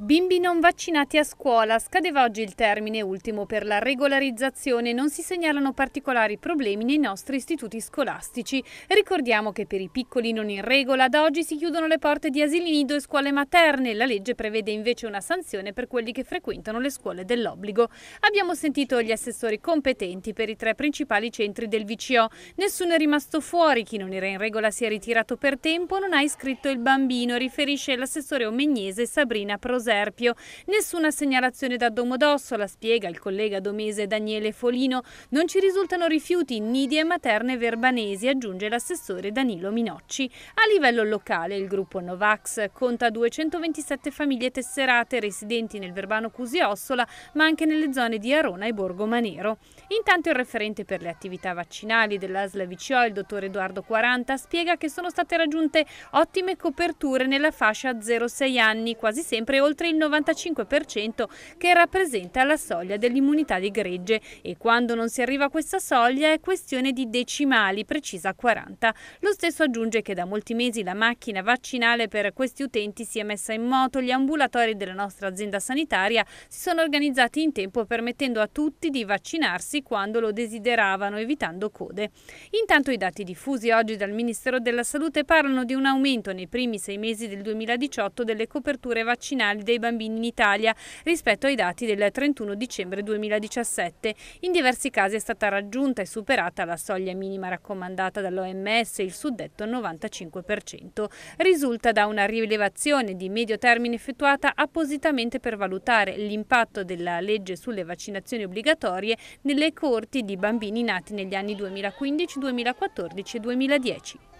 Bimbi non vaccinati a scuola. Scadeva oggi il termine ultimo per la regolarizzazione. Non si segnalano particolari problemi nei nostri istituti scolastici. Ricordiamo che per i piccoli non in regola ad oggi si chiudono le porte di asili nido e scuole materne. La legge prevede invece una sanzione per quelli che frequentano le scuole dell'obbligo. Abbiamo sentito gli assessori competenti per i tre principali centri del VCO. Nessuno è rimasto fuori. Chi non era in regola si è ritirato per tempo, non ha iscritto il bambino, riferisce l'assessore omegnese Sabrina Prosè. Caserpio. Nessuna segnalazione da Domodossola, spiega il collega domese Daniele Folino. Non ci risultano rifiuti in nidi e materne verbanesi, aggiunge l'assessore Danilo Minocci. A livello locale il gruppo Novax conta 227 famiglie tesserate residenti nel Verbano Cusiossola, ma anche nelle zone di Arona e Borgo Manero. Intanto il referente per le attività vaccinali dell'ASL VCO, il dottor Edoardo 40, spiega che sono state raggiunte ottime coperture nella fascia 0-6 anni, quasi sempre oltre oltre il 95% che rappresenta la soglia dell'immunità di gregge e quando non si arriva a questa soglia è questione di decimali, precisa 40. Lo stesso aggiunge che da molti mesi la macchina vaccinale per questi utenti si è messa in moto, gli ambulatori della nostra azienda sanitaria si sono organizzati in tempo permettendo a tutti di vaccinarsi quando lo desideravano, evitando code. Intanto i dati diffusi oggi dal Ministero della Salute parlano di un aumento nei primi sei mesi del 2018 delle coperture vaccinali dei bambini in Italia rispetto ai dati del 31 dicembre 2017. In diversi casi è stata raggiunta e superata la soglia minima raccomandata dall'OMS, il suddetto 95%. Risulta da una rilevazione di medio termine effettuata appositamente per valutare l'impatto della legge sulle vaccinazioni obbligatorie nelle corti di bambini nati negli anni 2015, 2014 e 2010.